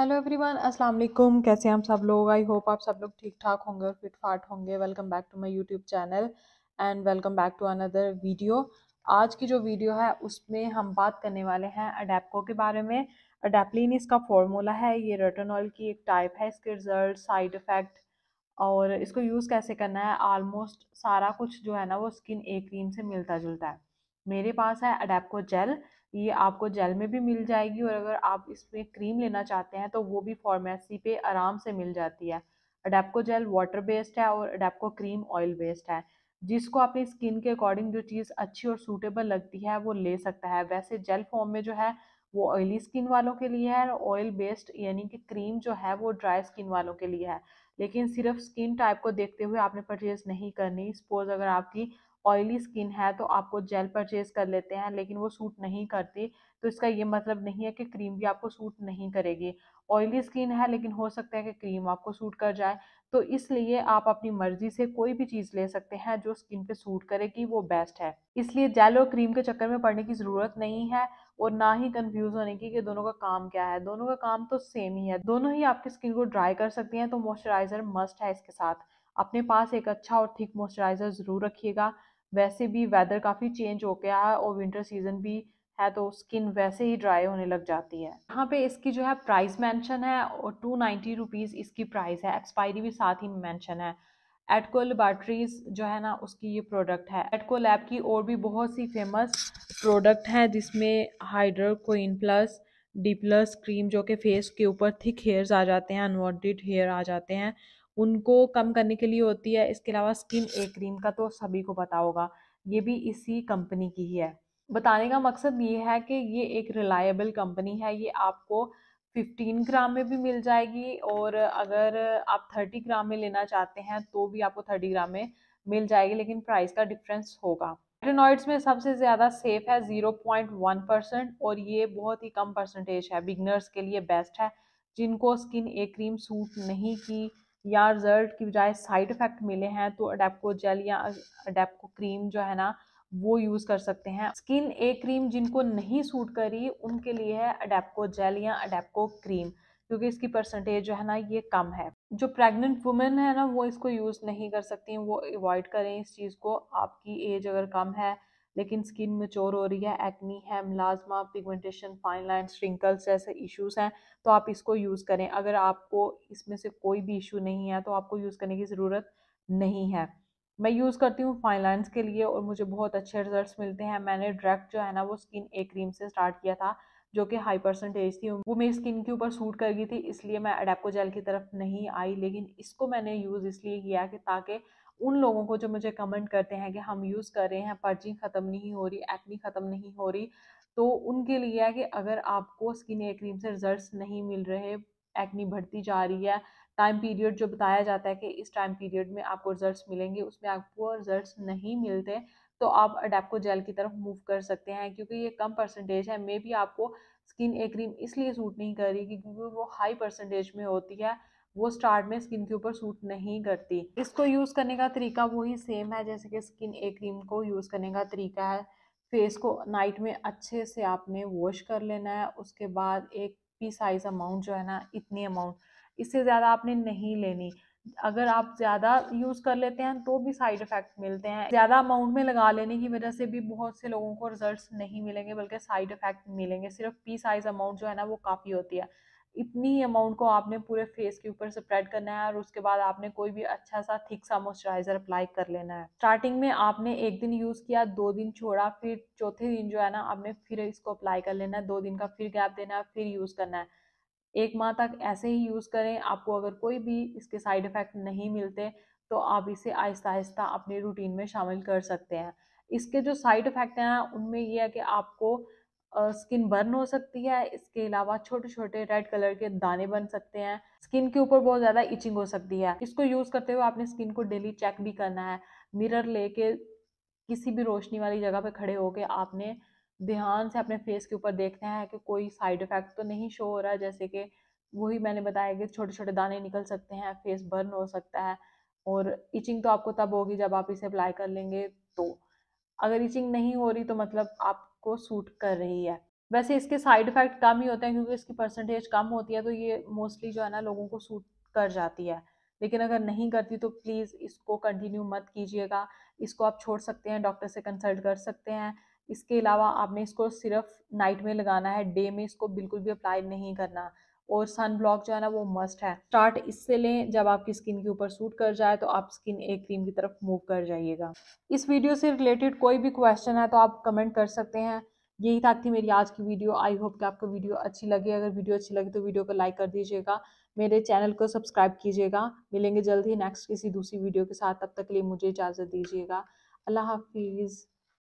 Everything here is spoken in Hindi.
हेलो एवरीवन अस्सलाम वालेकुम कैसे हम सब लोग आई होप आप सब लोग ठीक ठाक होंगे और फिट फाट होंगे welcome back to my YouTube channel and welcome back to another video आज की जो वीडियो है उसमें हम बात करने वाले हैं अडेप्को के बारे में अडेप्लिन इसका फॉर्मूला है ये ऑयल की एक टाइप है इसके रिजल्ट साइड इफ़ेक्ट और इसको यूज़ कैसे करना है आलमोस्ट सारा कुछ जो है ना वो स्किन ए क्रीम से मिलता जुलता है मेरे पास है अडेप्को जेल ये आपको जेल में भी मिल जाएगी और अगर आप इसमें क्रीम लेना चाहते हैं तो वो भी फार्मेसी पे आराम से मिल जाती है अडेप्को जेल वाटर बेस्ड है और अडेप्को क्रीम ऑयल बेस्ड है जिसको अपनी स्किन के अकॉर्डिंग जो चीज़ अच्छी और सूटेबल लगती है वो ले सकता है वैसे जेल फॉर्म में जो है वो ऑयली स्किन वालों के लिए है और ऑयल बेस्ड यानी कि क्रीम जो है वो ड्राई स्किन वालों के लिए है लेकिन सिर्फ स्किन टाइप को देखते हुए आपने परचेज़ नहीं करनी सपोज अगर आपकी ऑयली स्किन है तो आपको जेल परचेज कर लेते हैं लेकिन वो सूट नहीं करती तो इसका ये मतलब नहीं है कि क्रीम भी आपको सूट नहीं करेगी ऑयली स्किन है लेकिन हो सकता है कि क्रीम आपको सूट कर जाए तो इसलिए आप अपनी मर्जी से कोई भी चीज़ ले सकते हैं जो स्किन पे सूट करेगी वो बेस्ट है इसलिए जेल और क्रीम के चक्कर में पड़ने की ज़रूरत नहीं है और ना ही कंफ्यूज होने की कि दोनों का काम क्या है दोनों का काम तो सेम ही है दोनों ही आपकी स्किन को ड्राई कर सकती हैं तो मॉइस्चराइज़र मस्ट है इसके साथ अपने पास एक अच्छा और थिक मॉइस्चराइज़र ज़रूर रखिएगा वैसे भी वेदर काफ़ी चेंज हो गया है और विंटर सीजन भी है तो स्किन वैसे ही ड्राई होने लग जाती है यहाँ पे इसकी जो है प्राइस मेंशन है और टू नाइन्टी रुपीज़ इसकी प्राइस है एक्सपायरी भी साथ ही मेंशन है एटको लेबार्ट्रीज जो है ना उसकी ये प्रोडक्ट है एटको लैब की और भी बहुत सी फेमस प्रोडक्ट हैं जिसमें हाइड्रोकोइन प्लस डी प्लस क्रीम जो कि फेस के ऊपर थिक हेयर्स आ जाते हैं अनवॉन्टेड हेयर आ जाते हैं उनको कम करने के लिए होती है इसके अलावा स्किन ए क्रीम का तो सभी को पता होगा ये भी इसी कंपनी की ही है बताने का मकसद ये है कि ये एक रिलायबल कंपनी है ये आपको 15 ग्राम में भी मिल जाएगी और अगर आप 30 ग्राम में लेना चाहते हैं तो भी आपको 30 ग्राम में मिल जाएगी लेकिन प्राइस का डिफरेंस होगा एटेनॉइड्स में सबसे ज़्यादा सेफ है 0.1 परसेंट और ये बहुत ही कम परसेंटेज है बिगनर्स के लिए बेस्ट है जिनको स्किन ए क्रीम सूट नहीं की या रिजल्ट की बजाय साइड इफ़ेक्ट मिले हैं तो अडेप्को जेल या अडेप्को क्रीम जो है ना वो यूज़ कर सकते हैं स्किन ए क्रीम जिनको नहीं सूट करी उनके लिए है अडेप्को जेल या अडेप्को क्रीम क्योंकि इसकी परसेंटेज जो है ना ये कम है जो प्रेग्नेंट वुमेन है ना वो इसको यूज़ नहीं कर सकती वो अवॉइड करें इस चीज़ को आपकी एज अगर कम है लेकिन स्किन मेच्योर हो रही है एक्नी है मिलाजमा पिगमेंटेशन फाइन लाइन श्रिंकल्स जैसे इश्यूज हैं तो आप इसको यूज़ करें अगर आपको इसमें से कोई भी इशू नहीं है तो आपको यूज़ करने की ज़रूरत नहीं है मैं यूज़ करती हूँ फाइन लाइन्स के लिए और मुझे बहुत अच्छे रिजल्ट मिलते हैं मैंने डायरेक्ट जो है ना वो स्किन ए क्रीम से स्टार्ट किया था जो कि हाई परसेंटेज थी वो मेरी स्किन के ऊपर सूट कर गई थी इसलिए मैं अडेप्को जेल की तरफ नहीं आई लेकिन इसको मैंने यूज़ इसलिए किया कि ताकि उन लोगों को जो मुझे कमेंट करते हैं कि हम यूज़ कर रहे हैं पर्चिंग ख़त्म नहीं हो रही एक्नी ख़त्म नहीं हो रही तो उनके लिए है कि अगर आपको स्किन एयर क्रीम से रिजल्ट्स नहीं मिल रहे एक्नी बढ़ती जा रही है टाइम पीरियड जो बताया जाता है कि इस टाइम पीरियड में आपको रिजल्ट्स मिलेंगे उसमें आपको रिजल्ट्स नहीं मिलते तो आप अडेप्को जेल की तरफ मूव कर सकते हैं क्योंकि ये कम परसेंटेज है मे भी आपको स्किन एयर क्रीम इसलिए सूट नहीं कर रही क्योंकि वो हाई परसेंटेज में होती है वो स्टार्ट में स्किन के ऊपर सूट नहीं करती इसको यूज़ करने का तरीका वही सेम है जैसे कि स्किन ए क्रीम को यूज़ करने का तरीका है फेस को नाइट में अच्छे से आपने वॉश कर लेना है उसके बाद एक पी साइज़ अमाउंट जो है ना इतनी अमाउंट इससे ज़्यादा आपने नहीं लेनी अगर आप ज़्यादा यूज़ कर लेते हैं तो भी साइड इफ़ेक्ट मिलते हैं ज़्यादा अमाउंट में लगा लेने की वजह से भी बहुत से लोगों को रिजल्ट्स नहीं मिलेंगे बल्कि साइड इफ़ेक्ट मिलेंगे सिर्फ पी साइज़ अमाउंट जो है ना वो काफ़ी होती है इतनी अमाउंट को आपने पूरे फेस के ऊपर स्प्रेड करना है और उसके बाद आपने कोई भी अच्छा सा थिक सा मॉइस्चराइजर अप्लाई कर लेना है स्टार्टिंग में आपने एक दिन यूज़ किया दो दिन छोड़ा फिर चौथे दिन जो है ना आपने फिर इसको अप्लाई कर लेना है दो दिन का फिर गैप देना है फिर यूज़ करना है एक माह तक ऐसे ही यूज़ करें आपको अगर कोई भी इसके साइड इफ़ेक्ट नहीं मिलते तो आप इसे आहिस्ता आहिस्ता अपने रूटीन में शामिल कर सकते हैं इसके जो साइड इफ़ेक्ट हैं उनमें यह है कि आपको स्किन बर्न हो सकती है इसके अलावा छोटे छोटे रेड कलर के दाने बन सकते हैं स्किन के ऊपर बहुत ज़्यादा इचिंग हो सकती है इसको यूज़ करते हुए आपने स्किन को डेली चेक भी करना है मिरर लेके किसी भी रोशनी वाली जगह पे खड़े होके आपने ध्यान से अपने फेस के ऊपर देखना है कि कोई साइड इफ़ेक्ट तो नहीं शो हो रहा है जैसे कि वही मैंने बताया कि छोटे छोटे दाने निकल सकते हैं फेस बर्न हो सकता है और इचिंग तो आपको तब होगी जब आप इसे अप्लाई कर लेंगे तो अगर इचिंग नहीं हो रही तो मतलब आप आपको सूट कर रही है वैसे इसके साइड इफेक्ट कम ही होते हैं क्योंकि इसकी परसेंटेज कम होती है तो ये मोस्टली जो है ना लोगों को सूट कर जाती है लेकिन अगर नहीं करती तो प्लीज़ इसको कंटिन्यू मत कीजिएगा इसको आप छोड़ सकते हैं डॉक्टर से कंसल्ट कर सकते हैं इसके अलावा आपने इसको सिर्फ नाइट में लगाना है डे में इसको बिल्कुल भी अप्लाई नहीं करना और सन ब्लॉक जो है ना वो मस्ट है स्टार्ट इससे लें जब आपकी स्किन के ऊपर सूट कर जाए तो आप स्किन एक क्रीम की तरफ मूव कर जाइएगा इस वीडियो से रिलेटेड कोई भी क्वेश्चन है तो आप कमेंट कर सकते हैं यही था थी मेरी आज की वीडियो आई होप कि आपको वीडियो अच्छी लगी अगर वीडियो अच्छी लगी तो वीडियो को लाइक कर दीजिएगा मेरे चैनल को सब्सक्राइब कीजिएगा मिलेंगे जल्द ही नेक्स्ट किसी दूसरी वीडियो के साथ तब तक के लिए मुझे इजाज़त दीजिएगा अल्लाह हाफिज़